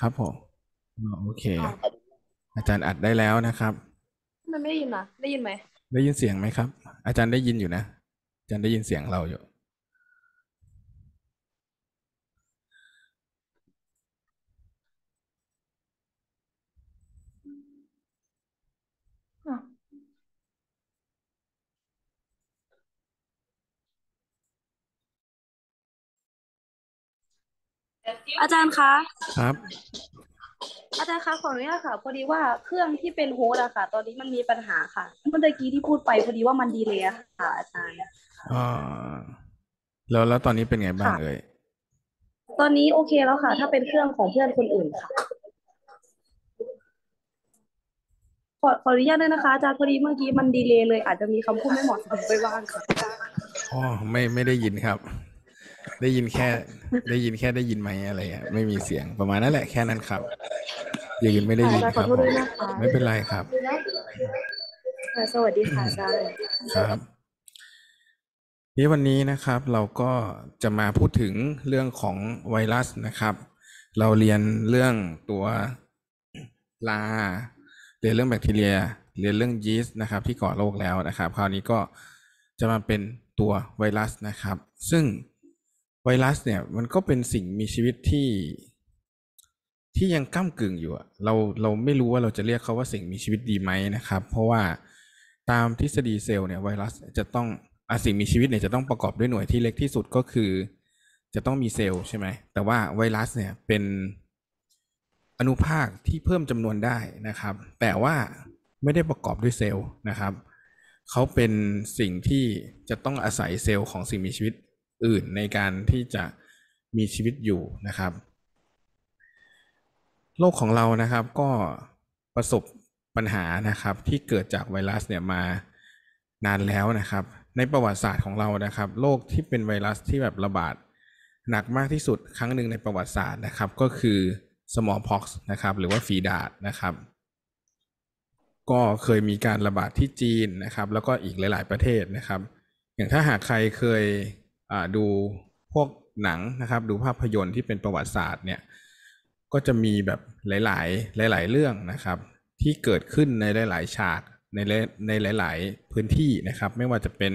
ครับผม โอเคอาอาจารย์อัดได้แล้วนะครับ มันไม่ได้ยินนะได้ยินไหม ได้ยินเสียงไหมครับ อาจารย์ได้ยินอยู่นะ อาจารย์ได้ยินเสียงเราอยู่อาจารย์คะครับ อาจารย์คะขออนุญาตค่ะพอดีว่าเครื่องที่เป็นโฮสต์อะค่ะ ตอนนี้มันมีปัญหาค่ะเมื่อตะกี้ที่พูดไป พอดีว่ามันดีเลยอะค่ะ อาจารย์อ่าแล้วแล้วตอนนี้เป็นไงบ้างเอ่ยตอนนี้โอเคแล้วค่ะ ถ้าเป็นเครื่องของเพื่อนคนอื่นค่ะขอขออนุญาตด้วยนะคะอาจารย์พอดีเมื่อกี้มันดีเลยเลย อาจจะมีคำพูดไม่เหมาะสมไปบ้างค่ะอ๋อไม่ไม่ได้ยินครับได้ยินแค่ได้ยินแค่ได้ยินไหมอะไรอ่ะไม่มีเสียงประมาณนั้นแหละแค่นั้นครับยืนไม่ได้ยินครับไม่เป็นไรครับสวัสดีค่ะอาจารย์ครับนี่วันนี้นะครับ เราก็จะมาพูดถึงเรื่องของไวรัสนะครับ เราเรียนเรื่องตัวลาเรียนเรื่องแบคทีเรีย เรียนเรื่องยีสต์นะครับที่ก่อโรคแล้วนะครับคราวนี้ก็ จะมาเป็นตัวไวรัสนะครับ ซึ่งไวรัสเนี่ยมันก็เป็นสิ่งมีชีวิตที่ ที่ยังก้ากึ่งอยู่อะเราเราไม่รู้ว่าเราจะเรียกเขาว่าสิ่งมีชีวิตดีไหมนะครับเพราะว่าตามทฤษฎีเซลล์เนี่ยไวรัสจะต้องอสิ่งมีชีวิตเนี่ยจะต้องประกอบด้วยหน่วยที่เล็กที่สุดก็คือ จะต้องมีเซลล์ใช่ไหมแต่ว่าไวรัสเนี่ย เป็นอนุภาคที่เพิ่มจำนวนได้นะครับแต่ว่าไม่ได้ประกอบด้วยเซลล์นะครับเขาเป็นสิ่งที่จะต้องอาศัยเซลล์ของสิ่งมีชีวิตอื่นในการที่จะมีชีวิตอยู่นะครับ โลกของเรานะครับก็ประสบปัญหานะครับที่เกิดจากไวรัสเนี่ยมานานแล้วนะครับ ในประวัติศาสตร์ของเรานะครับโรคที่เป็นไวรัสที่แบบระบาด หนักมากที่สุดครั้งหนึ่งในประวัติศาสตร์นะครับก็คือสมอลพ็อกซ์นะครับหรือว่าฝีดาดนะครับก็เคยมีการระบาดที่จีนนะครับแล้วก็อีกหลาย ๆประเทศนะครับ อย่างถ้าหากใครเคยดูพวกหนังนะครับดูภาพยนตร์ที่เป็นประวัติศาสตร์เนี่ยก็จะมีแบบหลาย ๆ หลาย ๆ เรื่องนะครับ ที่เกิดขึ้นในหลายๆฉากในในหลายๆ พื้นที่นะครับ ไม่ว่าจะเป็น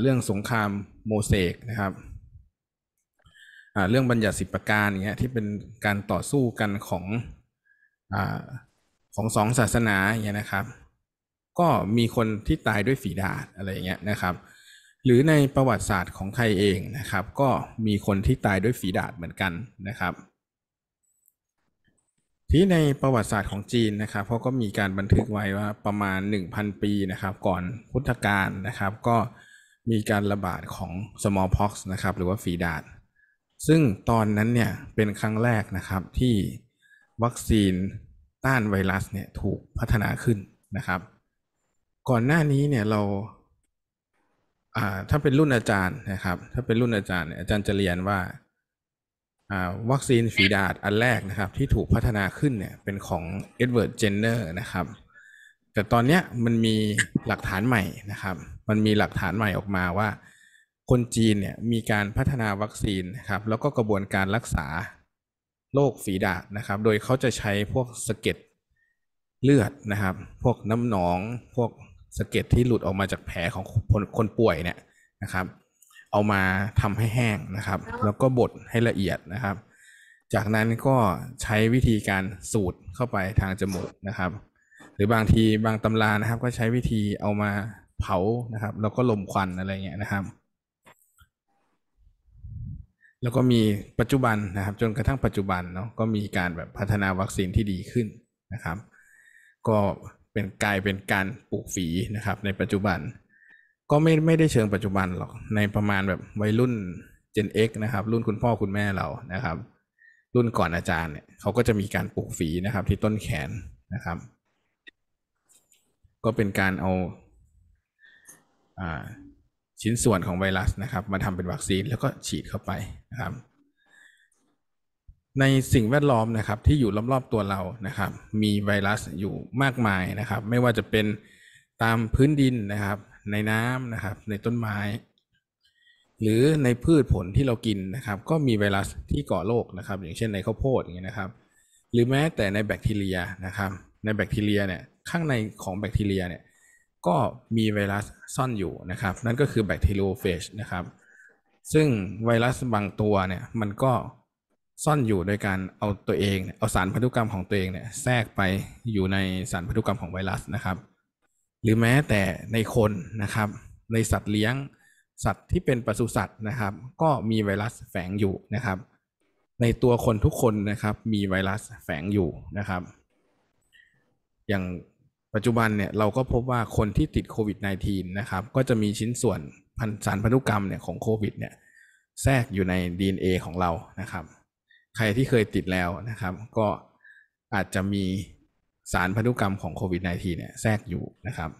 เรื่องสงครามโมเสกนะครับเรื่องบัญญัติสิบประการเงี้ยที่เป็นการต่อสู้กันของอของสองศาสนาเงี้ยนะครับ ก็มีคนที่ตายด้วยฝีดาษอะไรเงี้ยนะครับหรือในประวัติศาสตร์ของไทยเองนะครับ ก็มีคนที่ตายด้วยฝีดาดเหมือนกันนะครับ ที่ในประวัติศาสตร์ของจีนนะครับเขาก็มีการบันทึกไว้ว่าประมาณ 1,000 ปีนะครับ ก่อนพุทธกาลนะครับ ก็มีการระบาดของ smallpox นะครับหรือว่าฝีดาดซึ่งตอนนั้นเนี่ยเป็นครั้งแรกนะครับที่วัคซีนต้านไวรัสเนี่ยถูกพัฒนาขึ้นนะครับ ก่อนหน้านี้เนี่ยเราถ้าเป็นรุ่นอาจารย์นะครับ ถ้าเป็นรุ่นอาจารย์เนี่ยอาจารย์จะเรียนว่าวัคซีนฝีดาดอันแรกนะครับที่ถูกพัฒนาขึ้นเนี่ยเป็นของเอ็ดเวิร์ดเจนเนอร์นะครับ แต่ตอนเนี้ยมันมีหลักฐานใหม่นะครับ มันมีหลักฐานใหม่ออกมาว่าคนจีนเนี่ยมีการพัฒนาวัคซีนนครับแล้วก็กระบวนการรักษาโรคฝีดาดนะครับ โดยเขาจะใช้พวกสะเก็ดเลือดนะครับ พวกน้ำหนองพวกสะเก็ดที่หลุดออกมาจากแผลของคนคนป่วยเนี่ยนะครับ เอามาทำให้แห้งนะครับ แล้วก็บดให้ละเอียดนะครับ จากนั้นก็ใช้วิธีการสูดเข้าไปทางจมูกนะครับ หรือบางทีบางตำรานะครับก็ใช้วิธีเอามาเผานะครับ แล้วก็ลมควันอะไรเงี้ยนะครับ แล้วก็มีปัจจุบันนะครับ จนกระทั่งปัจจุบันเนาะก็มีการแบบพัฒนาวัคซีนที่ดีขึ้นนะครับ ก็เป็นกลายเป็นการปลูกฝีนะครับ ในปัจจุบัน ก็ไม่ไม่ได้เชิงปัจจุบันหรอก ในประมาณแบบวัยรุ่น Gen X นะครับ รุ่นคุณพ่อคุณแม่เรานะครับ รุ่นก่อนอาจารย์เนี่ยเขาก็จะมีการปลูกฝีนะครับ ที่ต้นแขนนะครับ ก็เป็นการเอาชิ้นส่วนของไวรัสนะครับ มาทำเป็นวัคซีน แล้วก็ฉีดเข้าไปนะครับในสิ่งแวดล้อมนะครับที่อยู่รอบๆตัวเรานะครับ มีไวรัสอยู่มากมายนะครับ ไม่ว่าจะเป็นตามพื้นดินนะครับในน้ำนะครับในต้นไม้ หรือในพืชผลที่เรากินนะครับก็มีไวรัสที่ก่อโรคนะครับอย่างเช่นในข้าวโพดอย่างเงี้ยนะครับ หรือแม้แต่ในแบคทีเรียนะครับในแบคทีเรียเนี่ยข้างในของแบคทีเรียเนี่ยก็มีไวรัส ซ่อนอยู่นะครับ นั่นก็คือแบคทีโรเฟชนะครับซึ่งไวรัสบางตัวเนี่ยมันก็ซ่อนอยู่โดยการเอาตัวเองเอาสารพันธุกรรมของตัวเองเนี่ยแทรกไปอยู่ในสารพันธุกรรมของไวรัสนะครับ หรือแม้แต่ในคนนะครับในสัตว์เลี้ยงสัตว์ที่เป็นปศุสัตว์นะครับ ก็มีไวรัสแฝงอยู่นะครับ ในตัวคนทุกคนนะครับมีไวรัสแฝงอยู่นะครับอย่างปัจจุบันเนี่ยเราก็พบว่าคนที่ติดโควิด -19 นะครับก็จะมีชิ้นส่วนสารพันธุกรรมเนี่ยของโควิดเนี่ยแทรกอยู่ใน DNA ของเรานะครับใครที่เคยติดแล้วนะครับ ก็อาจจะมีสารพันธุกรรมของโควิด -19 เนี่ยแทรกอยู่นะครับ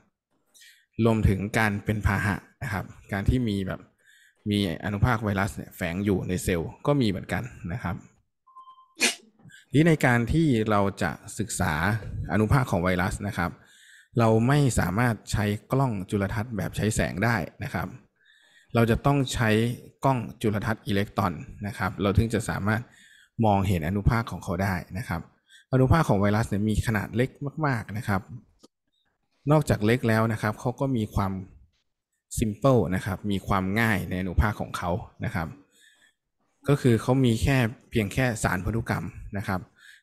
รวมถึงการเป็นพาหะนะครับการที่มีแบบมีอนุภาคไวรัสเนี่ยแฝงอยู่ในเซลล์ก็มีเหมือนกันนะครับที่ในการที่เราจะศึกษาอนุภาคของไวรัสนะครับ เราไม่สามารถใช้กล้องจุลทรรศน์แบบใช้แสงได้นะครับ เราจะต้องใช้กล้องจุลทรรศน์อิเล็กตรอนนะครับ เราถึงจะสามารถมองเห็นอนุภาคของเขาได้นะครับ อนุภาคของไวรัสเนี่ยมีขนาดเล็กมาก ๆนะครับ นอกจากเล็กแล้วนะครับเขาก็มีความ simple นะครับมีความง่ายในอนุภาคของเขานะครับ ก็คือเขามีแค่เพียงแค่สารพันธุกรรมนะครับ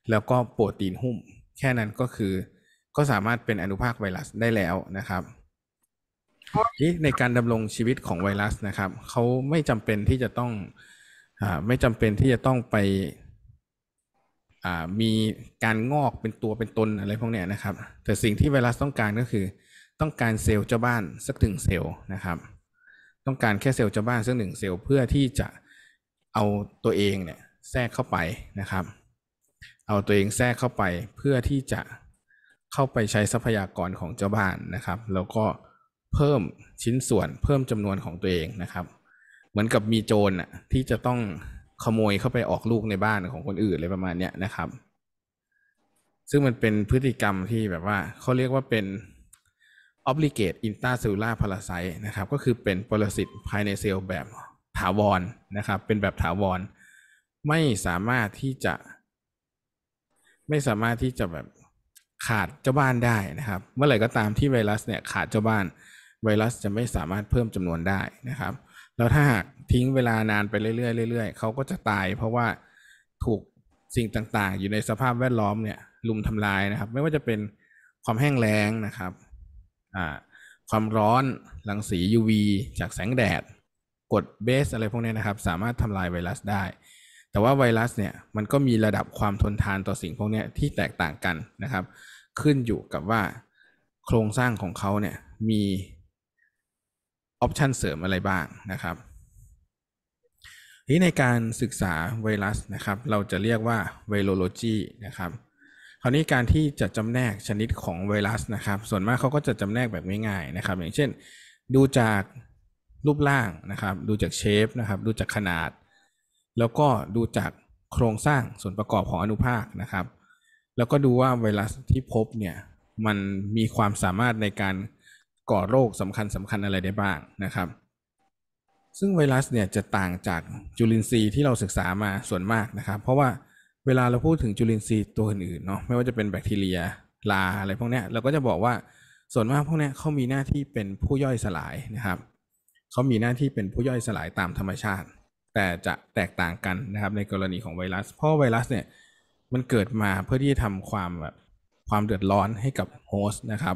แล้วก็โปรตีนหุ้ม แค่นั้นก็คือก็สามารถเป็นอนุภาคไวรัสได้แล้วนะครับ ในการดำรงชีวิตของไวรัสนะครับเขาไม่จำเป็นที่จะต้องอไม่จำเป็นที่จะต้องไปมีการงอกเป็นตัวเป็นตนอะไรพวกนี้นะครับ แต่สิ่งที่ไวรัสต้องการก็คือต้องการเซลล์เจ้าบ้านสักหนึ่งเซลล์นะครับ ต้องการแค่เซลล์เจ้าบ้านสักหนึ่งเซลล์เพื่อที่จะเอาตัวเองเนี่ยแทรกเข้าไปนะครับ เอาตัวเองแทรกเข้าไปเพื่อที่จะเข้าไปใช้ทรัพยากรของเจ้าบ้านนะครับแล้วก็เพิ่มชิ้นส่วนเพิ่มจำนวนของตัวเองนะครับ เหมือนกับมีโจรที่จะต้องขโมยเข้าไปออกลูกในบ้านของคนอื่นอะไรประมาณเนี้ยนะครับ ซึ่งมันเป็นพฤติกรรมที่แบบว่าเขาเรียกว่าเป็น obligate intracellular parasite นะครับก็คือเป็นปรสิตภายในเซลล์แบบถาวรนนะครับเป็นแบบถาวรไม่สามารถที่จะ ไม่สามารถที่จะแบบขาดเจ้าบ้านได้นะครับ เมื่อไหร่ก็ตามที่ไวรัสเนี่ยขาดเจ้าบ้าน ไวรัส จะไม่สามารถเพิ่มจำนวนได้นะครับ แล้วถ้าหากทิ้งเวลานานไปเรื่อยๆเรื่อย ๆ เขาก็จะตายเพราะว่าถูกสิ่งต่างๆ อยู่ในสภาพแวดล้อมเนี่ยลุมทำลายนะครับ ไม่ว่าจะเป็นความแห้งแล้งนะครับ ความร้อนรังสี UV จากแสงแดด กดเบสอะไรพวกนี้นะครับสามารถทำลายไวรัสได้ แต่ว่าไวรัสเนี่ยมันก็มีระดับความทนทานต่อสิ่งพวกนี้ที่แตกต่างกันนะครับ ขึ้นอยู่กับว่าโครงสร้างของเขาเนี่ยมีออปชันเสริมอะไรบ้างนะครับนี้ในการศึกษาไวรัสนะครับ เราจะเรียกว่าไวร o l o g ีนะครับคราวนี้การที่จะจำแนกชนิดของไวรัสนะครับ ส่วนมากเขาก็จะจำแนกแบบง่ายๆนะครับ อย่างเช่นดูจากรูปร่างนะครับ ดูจากเชฟนะครับดูจากขนาด แล้วก็ดูจากโครงสร้างส่วนประกอบของอนุภาคนะครับ แล้วก็ดูว่าไวรัสที่พบเนี่ยมันมีความสามารถในการก่อโรคสำคัญสำคัญอะไรได้บ้างนะครับซึ่งไวรัสเนี่ยจะต่างจากจุลินทรีย์ที่เราศึกษามาส่วนมากนะครับ เพราะว่าเวลาเราพูดถึงจุลินทรีย์ตัวอื่นๆเนาะไม่ว่าจะเป็นแบคทีเรียลาอะไรพวกเนี้ยเราก็จะบอกว่าส่วนมากพวกเนี้ยเขามีหน้าที่เป็นผู้ย่อยสลายนะครับเขามีหน้าที่เป็นผู้ย่อยสลายตามธรรมชาติ แต่จะแตกต่างกันนะครับ ในกรณีของไวรัส เพราะไวรัสเนี่ยมันเกิดมาเพื่อที่จะทำความแบบความเดือดร้อนให้กับโฮสต์นะครับ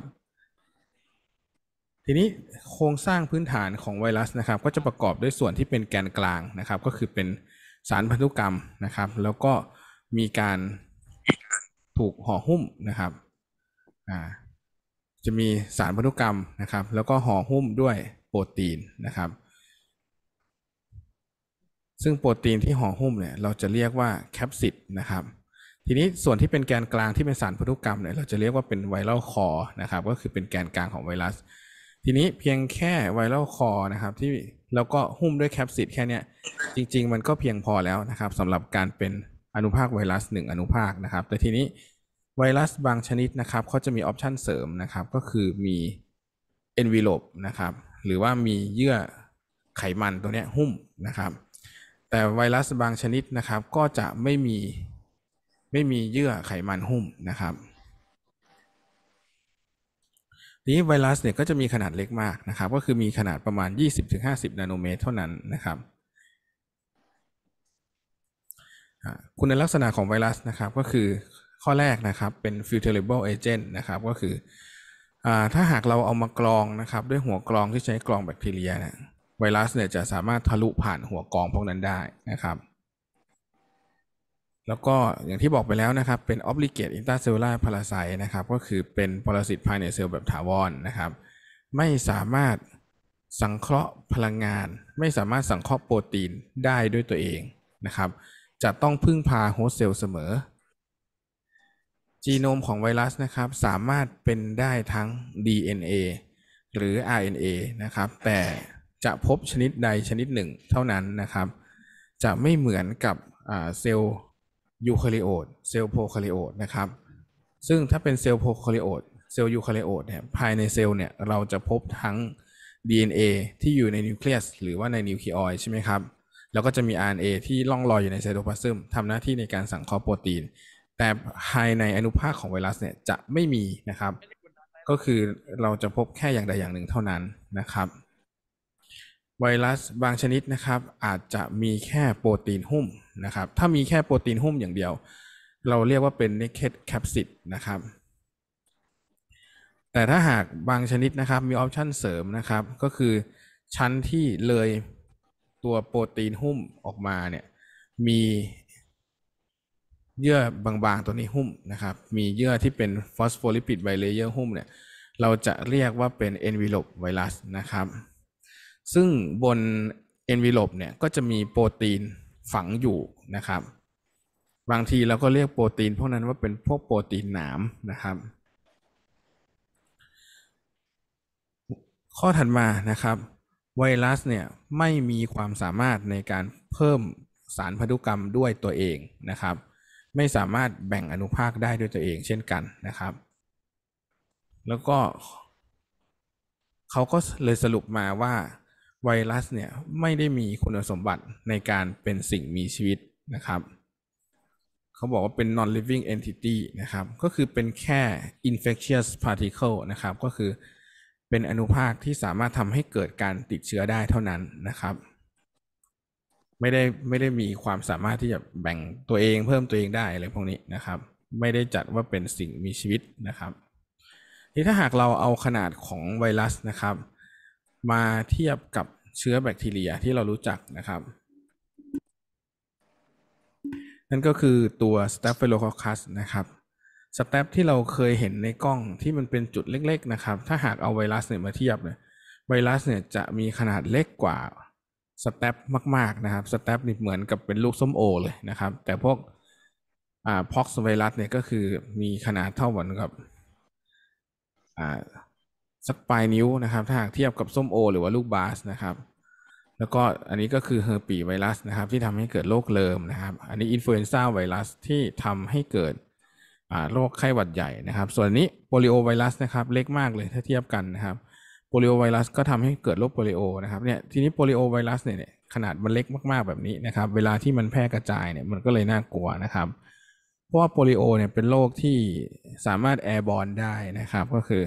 ทีนี้โครงสร้างพื้นฐานของไวรัสนะครับก็จะประกอบด้วยส่วนที่เป็นแกนกลางนะครับก็คือเป็นสารพันธุกรรมนะครับแล้วก็มีการถูกห่อหุ้มนะครับจะมีสารพันธุกรรมนะครับแล้วก็ห่อหุ้มด้วยโปรตีนนะครับซึ่งโปรตีนที่ห่อหุ้มเนี่ยเราจะเรียกว่าแคปซิดนะครับทีนี้ส่วนที่เป็นแกนกลางที่เป็นสารพันธุกรรมเนี่ยเราจะเรียกว่าเป็นไวรัลคอร์นะครับก็คือเป็นแกนกลางของไวรัสทีนี้เพียงแค่ไวรัลคอร์นะครับ ที่แล้วก็หุ้มด้วยแคปซิดแค่นี้จริงๆ มันก็เพียงพอแล้วนะครับสำหรับการเป็นอนุภาคไวรัส 1 อนุภาคนะครับ แต่ทีนี้ไวรัสบางชนิดนะครับเขาจะมีออปชันเสริมนะครับ ก็คือมี envelope นะครับหรือว่ามีเยื่อไขมันตัวนี้หุ้มนะครับ แต่ไวรัสบางชนิดนะครับก็จะไม่มีไม่มีเยื่อไขมันหุ้มนะครับนี้ไวรัสเนี่ยก็จะมีขนาดเล็กมากนะครับ ก็คือมีขนาดประมาณ 20-50 นาโนเมตรเท่านั้นนะครับ คุณลักษณะของไวรัสนะครับก็คือข้อแรกนะครับเป็น filterable agent นะครับ ก็คืออถ้าหากเราเอามากรองนะครับ ด้วยหัวกรองที่ใช้กรองแบคทีเรียนไวรัสเนี่ยจะสามารถทะลุผ่านหัวกรองพวกนั้นได้นะครับแล้วก็อย่างที่บอกไปแล้วนะครับเป็น obligate intercellular parasite นะครับก็คือเป็น ปรสิตภายในเซลล์แบบถาวรนนะครับ ไม่สามารถสังเคราะห์พลังงาน ไม่สามารถสังเคราะห์โปรตีนได้ด้วยตัวเองนะครับ จะต้องพึ่งพาโฮสต์เซลล์เสมอ จีโนมของไวรัสนะครับสามารถเป็นได้ทั้ง DNA หรือ RNA นะครับ แต่จะพบชนิดใดชนิดหนึ่งเท่านั้นนะครับ จะไม่เหมือนกับเซลล์ยูคาริโอต เซลล์โพคาริโอตนะครับ ซึ่งถ้าเป็นเซลล์โพคาริโอต เซลล์ยูคาริโอตเนี่ย ภายในเซลล์เนี่ยเราจะพบทั้ง DNA ที่อยู่ในนิวเคลียสหรือว่าในนิวคลีออยใช่ไหมครับ แล้วก็จะมี RNA ที่ล่องลอยอยู่ในไซโตพลาซึมทำหน้าที่ในการสังเคราะห์โปรตีน แต่ภายในอนุภาคของไวรัสเนี่ยจะไม่มีนะครับ ก็คือเราจะพบแค่อย่างใดอย่างหนึ่งเท่านั้นนะครับไวรัสบางชนิดนะครับอาจจะมีแค่โปรตีนหุ้มนะครับถ้ามีแค่โปรตีนหุ้มอย่างเดียว เราเรียกว่าเป็นนคเคตแคปซิดนะครับ แต่ถ้าหากบางชนิดนะครับมีออปชันเสริมนะครับ ก็คือชั้นที่เลยตัวโปรตีนหุ้มออกมาเนี่ยมีเยื่อบางๆตัวนี้หุ้มนะครับ มีเยื่อที่เป็นฟอสโฟลิปิดไบเลเยอร์หุ้มเนี่ยเราจะเรียกว่าเป็นเอนวิลบไวรัสนะครับซึ่งบน envelope เนี่ยก็จะมีโปรตีนฝังอยู่นะครับ บางทีเราก็เรียกโปรตีน พวกนั้นว่าเป็นพวกโปรตีนหนามนะครับ ข้อถัดมานะครับไวรัสเนี่ยไม่มีความสามารถในการเพิ่มสารพันธุกรรมด้วยตัวเองนะครับ ไม่สามารถแบ่งอนุภาคได้ด้วยตัวเองเช่นกันนะครับ แล้วก็เขาก็เลยสรุปมาว่าไวรัสเนี่ยไม่ได้มีคุณสมบัติในการเป็นสิ่งมีชีวิตนะครับเขาบอกว่าเป็น non living entity นะครับ ก็คือเป็นแค่ infectious particle นะครับ ก็คือเป็นอนุภาคที่สามารถทำให้เกิดการติดเชื้อได้เท่านั้นนะครับไม่ได้ไม่ได้มีความสามารถที่จะแบ่งตัวเองเพิ่มตัวเองได้อะไรพวกนี้นะครับ ไม่ได้จัดว่าเป็นสิ่งมีชีวิตนะครับทีถ้าหากเราเอาขนาดของไวรัสนะครับมาเทียบกับเชื้อแบคทีเรียที่เรารู้จักนะครับ นั่นก็คือตัว Staphylococcus นะครับสเตปที่เราเคยเห็นในกล้องที่มันเป็นจุดเล็ก ๆ นะครับ ถ้าหากเอาไวรัสเนี่ยมาเทียบเนี่ยไวรัสเนี่ยจะมีขนาดเล็กกว่าสเตปมาก ๆนะครับสเตปนี่เหมือนกับเป็นลูกส้มโอเลยนะครับ แต่พวกอ่าพ็อกซ์ไวรัสเนี่ยก็คือมีขนาดเท่าเหมือนกับอ่าสักปลายนิ้วนะครับถ้าหากเทียบกับส้มโอหรือว่าลูกบาสนะครับ แล้วก็อันนี้ก็คือเฮอร์ปีไวรัสนะครับ ที่ทำให้เกิดโรคเลิมนะครับ อันนี้อินฟลูเอนซ่าไวรัส ที่ทำให้เกิดโรคไข้หวัดใหญ่นะครับส่วนนี้โปลิโอไวรัสนะครับเล็กมากเลยถ้าเทียบกันนะครับโปลิโอไวรัสก็ทำให้เกิดโรคโปลิโอนะครับเนี่ยทีนี้โปลิโอไวรัสเนี่ยขนาดมันเล็กมากๆแบบนี้นะครับ เวลาที่มันแพร่กระจายเนี่ยมันก็เลยน่ากลัวนะครับเพราะว่าโปลิโอเนี่ยเป็นโรคที่สามารถแอร์บอลได้นะครับก็คือ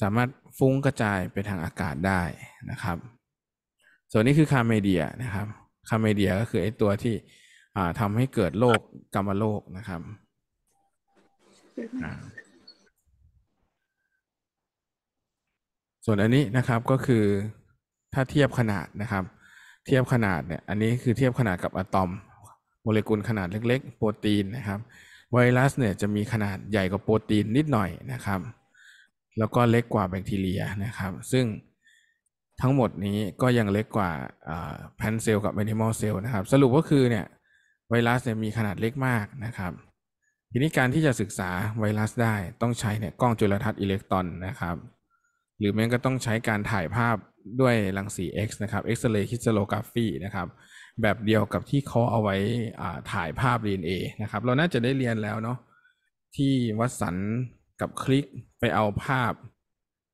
สามารถฟุ้งกระจายไปทางอากาศได้นะครับ ส่วนนี้คือคาเมเดียนะครับ คาเมเดียก็คือไอ้ตัวที่ทำให้เกิดโรคกรรมโรคนะครับ ส่วนอันนี้นะครับก็คือถ้าเทียบขนาดนะครับ เทียบขนาดเนี่ยอันนี้คือเทียบขนาดกับอะตอมโมเลกุลขนาดเล็ก ๆ โปรตีนนะครับ ไวรัส เนี่ยจะมีขนาดใหญ่กว่าโปรตีนนิดหน่อยนะครับแล้วก็เล็กกว่าแบคทีเรียนะครับ ซึ่งทั้งหมดนี้ก็ยังเล็กกว่าแพนเซลกับเมนิมอลเซลนะครับ สรุปก็คือเนี่ย ไวรัสเนี่ยมีขนาดเล็กมากนะครับ ทีนี้การที่จะศึกษาไวรัสได้ต้องใช้เนี่ยกล้องจุลทรรศน์อิเล็กตรอนนะครับ หรือแม้ก็ต้องใช้การถ่ายภาพด้วยรังสี X นะครับเอ็กซเรย์คิสโลกราฟีนะครับ แบบเดียวกับที่เขาเอาไว้ถ่ายภาพ DNA นะครับเรา น่าจะได้เรียนแล้วเนาะที่วัดสันกับคลิกไปเอาภาพ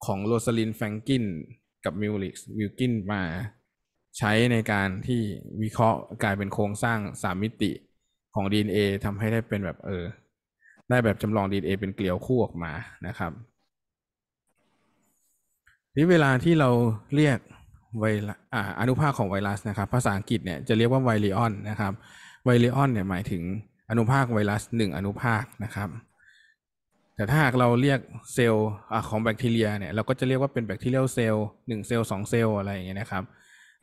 ของโรซาลินแฟรงกินกับมิวลิกวิลกินมา ใช้ในการที่วิเคราะห์กลายเป็นโครงสร้างสามมิติของ DNA ทำให้ได้เป็นแบบ เออ ได้แบบจำลอง DNA เป็นเกลียวคู่ออกมานะครับที่เวลาที่เราเรียกไวรัสอนุภาคของไวรัสนะครับ ภาษาอังกฤษเนี่ยจะเรียกว่าไวรีออนนะครับไวรีออนเนี่ยหมายถึงอนุภาคไวรัส 1 อนุภาคนะครับแต่ถ้าหากเราเรียกเซลล์ของแบคทีเรียเนี่ยเราก็จะเรียกว่าเป็นแบคทีเรียลเซลล์หนึ่งเซลล์สองเซลล์อะไรอย่างเงี้ยนะครับ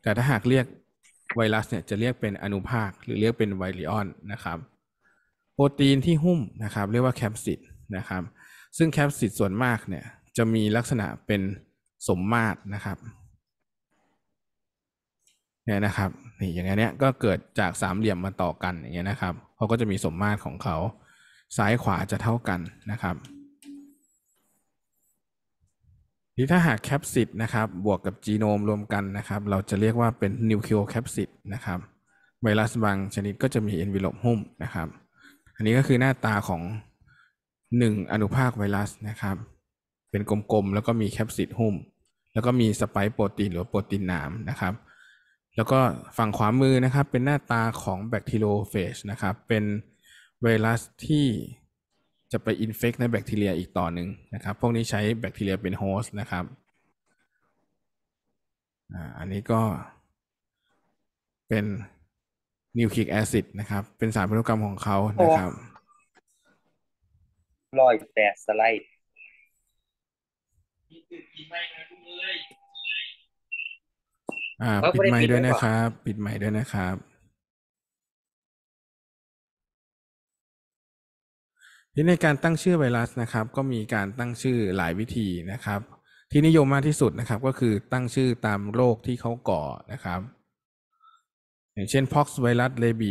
แต่ถ้าหากเรียกไวรัสเนี่ยจะเรียกเป็นอนุภาคหรือเรียกเป็นไวริออนนะครับโปรตีนที่หุ้มนะครับเรียกว่าแคปซิดนะครับซึ่งแคปซิดส่วนมากเนี่ยจะมีลักษณะเป็นสมมาตรนะครับเนี่ยนะครับนี่อย่างเงี้ยก็เกิดจากสามเหลี่ยมมาต่อกันอย่างเงี้ยนะครับเขาก็จะมีสมมาตรของเขาซ้ายขวาจะเท่ากันนะครับที่ถ้าหากแคปซิดนะครับ บวกกับจีโนมรวมกันนะครับเราจะเรียกว่าเป็นนิวคลีโอแคปซิดนะครับไวรัสบางชนิดก็จะมีเอนวิลปหุ้มนะครับ อันนี้ก็คือหน้าตาของ 1 อนุภาคไวรัสนะครับ เป็นกลมๆแล้วก็มีแคปซิดหุ้ม แล้วก็มีสไปค์โปรตีนหรือโปรตีนหนามนะครับแล้วก็ฝั่งขวามือนะครับเป็นหน้าตาของแบคทีโรเฟชนะครับเป็นไวรัสที่จะไปอินเฟกในแบคทีเรียอีกต่อหนึ่งนะครับ พวกนี้ใช้แบคทีเรียเป็นโฮสต์นะครับ อันนี้ก็เป็นนิวคลิกแอซิดนะครับ เป็นสารพันธุกรรมของเขานะครับรอยแปดสไลด์อ่าปิดไม้ด้วยนะครับ ปิดไม้ด้วยนะครับที่ในการตั้งชื่อไวรัสนะครับ ก็มีการตั้งชื่อหลายวิธีนะครับ ที่นิยมมากที่สุดนะครับก็คือตั้งชื่อตามโรคที่เขาก่อนะครับ อย่างเช่นพ็อกซ์ไวรัสเลบี